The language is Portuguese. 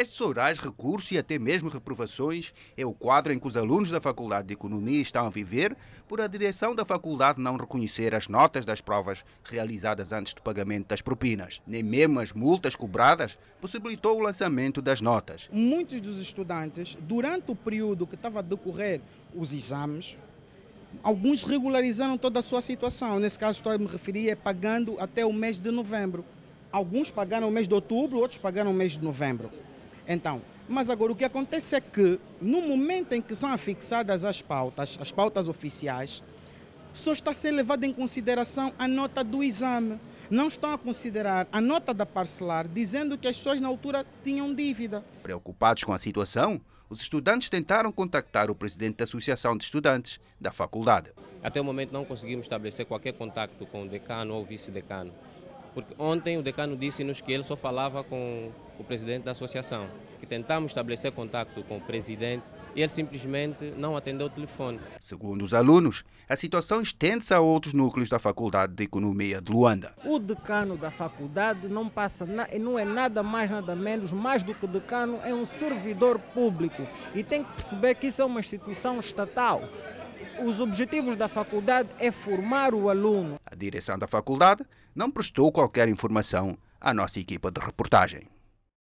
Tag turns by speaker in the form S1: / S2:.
S1: Testes orais, recursos e até mesmo reprovações é o quadro em que os alunos da Faculdade de Economia estão a viver por a direção da faculdade não reconhecer as notas das provas realizadas antes do pagamento das propinas. Nem mesmo as multas cobradas possibilitou o lançamento das notas.
S2: Muitos dos estudantes, durante o período que estava a decorrer os exames, alguns regularizaram toda a sua situação. Nesse caso, estou a me referir é pagando até o mês de novembro. Alguns pagaram o mês de outubro, outros pagaram o mês de novembro. Então, mas agora o que acontece é que, no momento em que são afixadas as pautas, as pautas oficiais, só está a ser levada em consideração a nota do exame. Não estão a considerar a nota da parcelar, dizendo que as pessoas
S3: na altura tinham dívida.
S1: Preocupados com a situação, os estudantes tentaram contactar o presidente da Associação de Estudantes da faculdade.
S3: Até o momento não conseguimos estabelecer qualquer contacto com o decano ou vice-decano. Porque ontem o decano disse-nos que ele só falava com o presidente da associação, que tentamos estabelecer contato com o presidente e ele simplesmente não atendeu o telefone.
S1: Segundo os alunos, a situação estende-se a outros núcleos da Faculdade de Economia de Luanda.
S4: O decano da faculdade não passa, não é nada mais, nada menos, mais do que decano, é um servidor público e tem que perceber que isso é uma
S1: instituição estatal os objetivos da faculdade é formar o aluno. A direção da faculdade não prestou qualquer informação à nossa equipa de reportagem.